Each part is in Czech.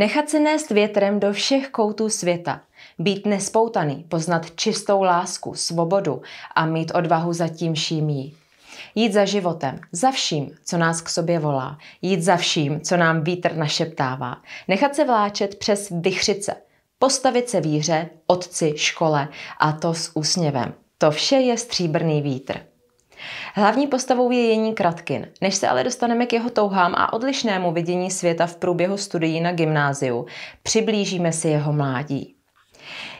Nechat se nést větrem do všech koutů světa, být nespoutaný, poznat čistou lásku, svobodu a mít odvahu za tím vším jí. Jít za životem, za vším, co nás k sobě volá, jít za vším, co nám vítr našeptává, nechat se vláčet přes vychřice, postavit se víře, otci, škole a to s úsměvem. To vše je stříbrný vítr. Hlavní postavou je Jení Kratkin. Než se ale dostaneme k jeho touhám a odlišnému vidění světa v průběhu studií na gymnáziu, přiblížíme si jeho mládí.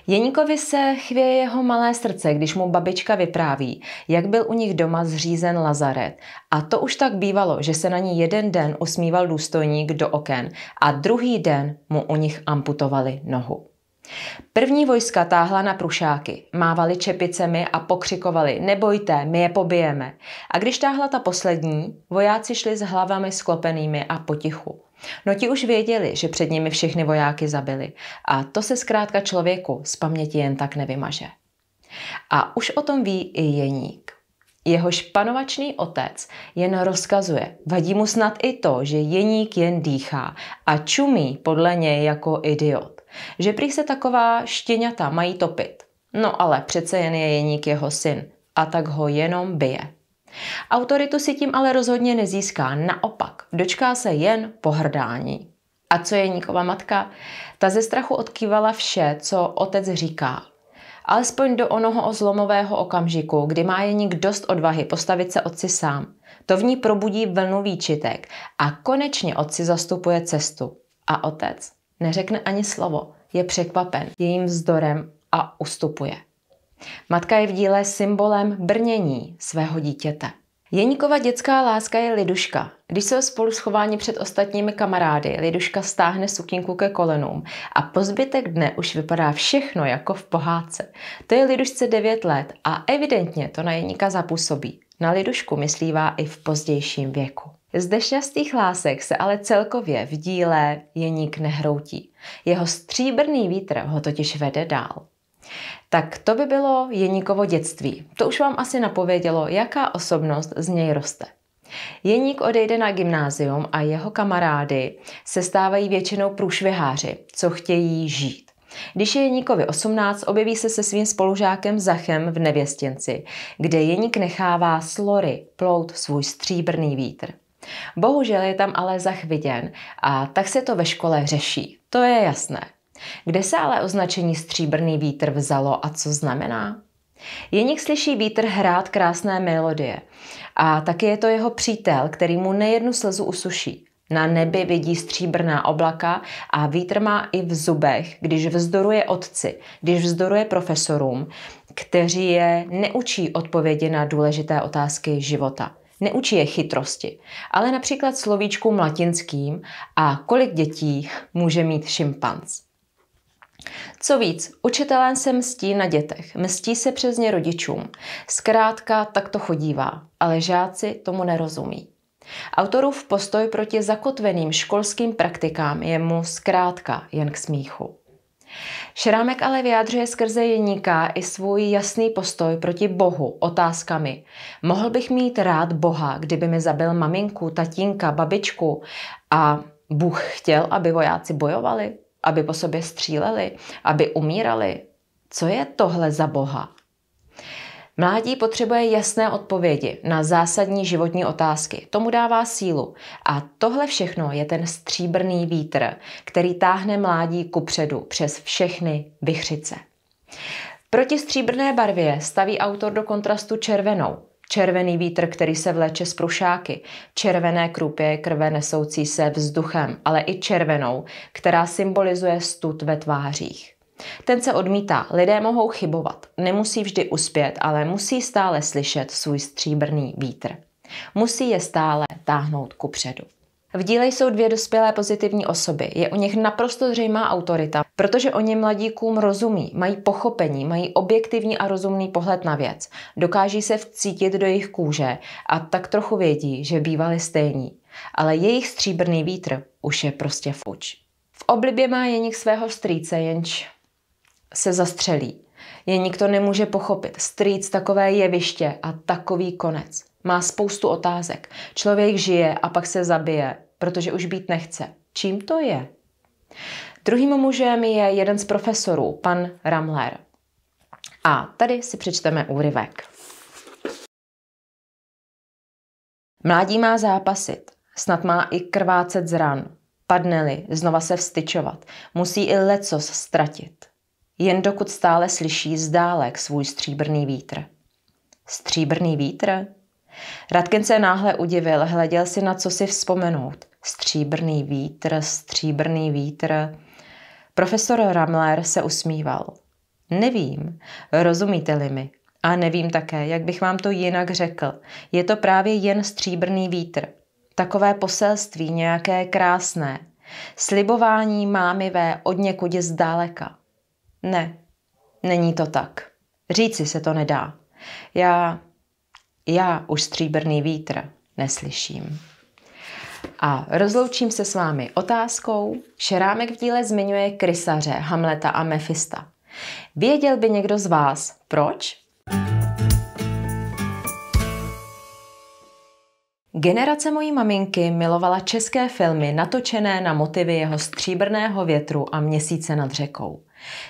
Jeníkovi se chvěje jeho malé srdce, když mu babička vypráví, jak byl u nich doma zřízen lazaret. A to už tak bývalo, že se na ní jeden den usmíval důstojník do oken a druhý den mu u nich amputovali nohu. První vojska táhla na prušáky, mávali čepicemi a pokřikovali nebojte, my je pobijeme. A když táhla ta poslední, vojáci šli s hlavami sklopenými a potichu. No ti už věděli, že před nimi všechny vojáky zabili a to se zkrátka člověku z paměti jen tak nevymaže. A už o tom ví i Jeník. Jeho panovačný otec jen rozkazuje. Vadí mu snad i to, že Jeník jen dýchá a čumí podle něj jako idiot. Že prý se taková štěňata mají topit. No ale přece jen je jeník jeho syn a tak ho jenom bije. Autoritu si tím ale rozhodně nezíská, naopak, dočká se jen pohrdání. A co je jeníkova matka? Ta ze strachu odkývala vše, co otec říká. Alespoň do onoho ozlomového okamžiku, kdy má Jeník dost odvahy postavit se otci sám. To v ní probudí vlnu výčitek a konečně otci zastupuje cestu. A otec? Neřekne ani slovo, je překvapen jejím vzdorem a ustupuje. Matka je v díle symbolem brnění svého dítěte. Jeníkova dětská láska je liduška. Když se spolu schování před ostatními kamarády, liduška stáhne sukinku ke kolenům a po zbytek dne už vypadá všechno jako v pohádce. To je lidušce 9 let a evidentně to na jeníka zapůsobí. Na lidušku myslívá i v pozdějším věku. Zde šťastných lásek se ale celkově v díle jeník nehroutí. Jeho stříbrný vítr ho totiž vede dál. Tak to by bylo Jeníkovo dětství. To už vám asi napovědělo, jaká osobnost z něj roste. Jeník odejde na gymnázium a jeho kamarády se stávají většinou průšviháři, co chtějí žít. Když je Jeníkovi 18, objeví se se svým spolužákem Zachem v nevěstěnci, kde Jeník nechává slory plout svůj stříbrný vítr. Bohužel je tam ale zachviděn a tak se to ve škole řeší, to je jasné. Kde se ale označení stříbrný vítr vzalo a co znamená? Jeník slyší vítr hrát krásné melodie a taky je to jeho přítel, který mu nejednu slzu usuší. Na nebi vidí stříbrná oblaka a vítr má i v zubech, když vzdoruje otci, když vzdoruje profesorům, kteří je neučí odpovědi na důležité otázky života. Neučí je chytrosti, ale například slovíčkům latinským a kolik dětí může mít šimpanz. Co víc, učitelé se mstí na dětech, mstí se přes ně rodičům. Zkrátka tak to chodívá, ale žáci tomu nerozumí. Autorův postoj proti zakotveným školským praktikám je mu zkrátka jen k smíchu. Šrámek ale vyjádřuje skrze jeníka i svůj jasný postoj proti Bohu otázkami. Mohl bych mít rád Boha, kdyby mi zabil maminku, tatínka, babičku a Bůh chtěl, aby vojáci bojovali, aby po sobě stříleli, aby umírali. Co je tohle za Boha? Mládí potřebuje jasné odpovědi na zásadní životní otázky. Tomu dává sílu. A tohle všechno je ten stříbrný vítr, který táhne mládí předu přes všechny vychřice. Proti stříbrné barvě staví autor do kontrastu červenou, červený vítr, který se vleče z prušáky, červené krupě krve nesoucí se vzduchem, ale i červenou, která symbolizuje stud ve tvářích. Ten se odmítá. Lidé mohou chybovat. Nemusí vždy uspět, ale musí stále slyšet svůj stříbrný vítr. Musí je stále táhnout ku předu. V díle jsou dvě dospělé pozitivní osoby. Je u nich naprosto zřejmá autorita, protože oni mladíkům rozumí, mají pochopení, mají objektivní a rozumný pohled na věc. Dokáží se vcítit do jejich kůže a tak trochu vědí, že bývali stejní. Ale jejich stříbrný vítr už je prostě fuč. V oblibě má jeník svého strýce, jenž se zastřelí. Je nikdo nemůže pochopit. Strýc takové jeviště a takový konec. Má spoustu otázek. Člověk žije a pak se zabije, protože už být nechce. Čím to je? Druhým mužem je jeden z profesorů, pan Ramler. A tady si přečteme úryvek. Mládí má zápasit, snad má i krvácet z ran. Padne-li, znova se vstyčovat, musí i lecos ztratit jen dokud stále slyší zdálek svůj stříbrný vítr. Stříbrný vítr? Radkin se náhle udivil, hleděl si na co si vzpomenout. Stříbrný vítr, stříbrný vítr. Profesor Ramler se usmíval. Nevím, rozumíte-li mi. A nevím také, jak bych vám to jinak řekl. Je to právě jen stříbrný vítr. Takové poselství nějaké krásné. Slibování mámivé od někud zdaleka. Ne, není to tak. Říci se to nedá. Já, já už stříbrný vítr neslyším. A rozloučím se s vámi otázkou. Šerámek v díle zmiňuje krysaře, Hamleta a Mefista. Věděl by někdo z vás, proč? Generace mojí maminky milovala české filmy natočené na motivy jeho stříbrného větru a měsíce nad řekou.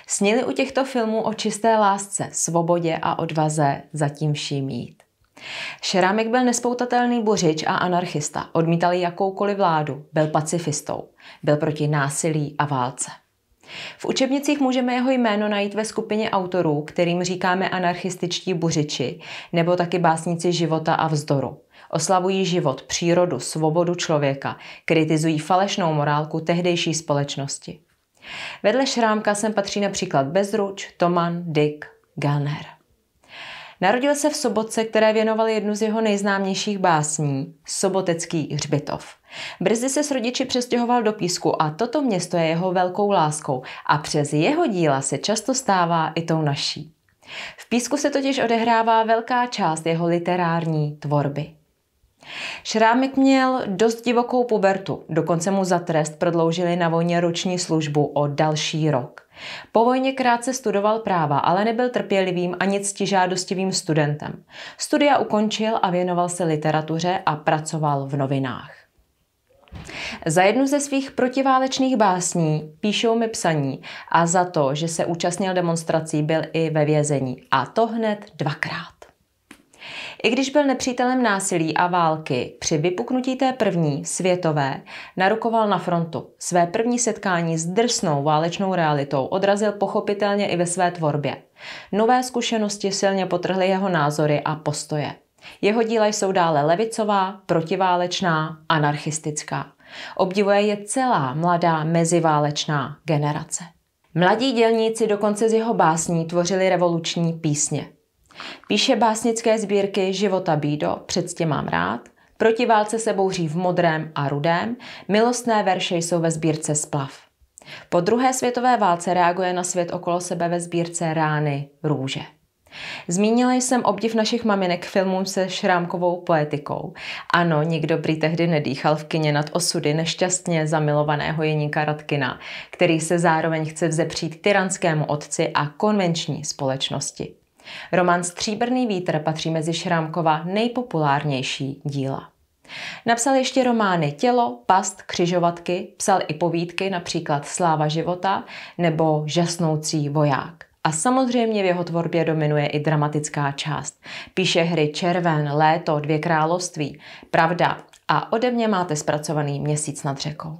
Sněli u těchto filmů o čisté lásce, svobodě a odvaze zatím vším jít. Šerámek byl nespoutatelný buřič a anarchista, odmítal jakoukoliv vládu, byl pacifistou, byl proti násilí a válce. V učebnicích můžeme jeho jméno najít ve skupině autorů, kterým říkáme anarchističtí buřiči, nebo taky básníci života a vzdoru. Oslavují život, přírodu, svobodu člověka, kritizují falešnou morálku tehdejší společnosti. Vedle Šrámka sem patří například Bezruč, Toman, Dick, Galner. Narodil se v Sobotce, které věnoval jednu z jeho nejznámějších básní, Sobotecký hřbitov. Brzy se s rodiči přestěhoval do Písku a toto město je jeho velkou láskou a přes jeho díla se často stává i tou naší. V Písku se totiž odehrává velká část jeho literární tvorby. Šrámek měl dost divokou pubertu, dokonce mu za trest prodloužili na vojně roční službu o další rok. Po vojně krátce studoval práva, ale nebyl trpělivým ani ctižádostivým studentem. Studia ukončil a věnoval se literatuře a pracoval v novinách. Za jednu ze svých protiválečných básní píšou mi psaní a za to, že se účastnil demonstrací, byl i ve vězení. A to hned dvakrát. I když byl nepřítelem násilí a války, při vypuknutí té první, světové, narukoval na frontu. Své první setkání s drsnou válečnou realitou odrazil pochopitelně i ve své tvorbě. Nové zkušenosti silně potrhly jeho názory a postoje. Jeho díla jsou dále levicová, protiválečná, anarchistická. Obdivuje je celá mladá meziválečná generace. Mladí dělníci dokonce z jeho básní tvořili revoluční písně. Píše básnické sbírky Života Bído, předtím mám rád, Proti válce se bouří v modrém a rudém, milostné verše jsou ve sbírce Splav. Po druhé světové válce reaguje na svět okolo sebe ve sbírce Rány růže. Zmínila jsem obdiv našich maminek filmům se šrámkovou poetikou. Ano, nikdo prý tehdy nedýchal v kině nad osudy nešťastně zamilovaného Jeníka Radkina, který se zároveň chce vzepřít tyranskému otci a konvenční společnosti. Román Stříbrný vítr patří mezi Šrámkova nejpopulárnější díla. Napsal ještě romány Tělo, Past, Křižovatky, psal i povídky například Sláva života nebo Žasnoucí voják. A samozřejmě v jeho tvorbě dominuje i dramatická část. Píše hry Červen, Léto, Dvě království, Pravda a ode mě máte zpracovaný Měsíc nad řekou.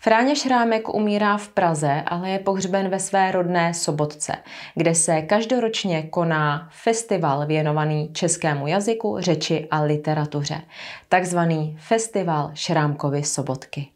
Fráně Šrámek umírá v Praze, ale je pohřben ve své rodné Sobotce, kde se každoročně koná festival věnovaný českému jazyku, řeči a literatuře, takzvaný Festival Šrámkovy Sobotky.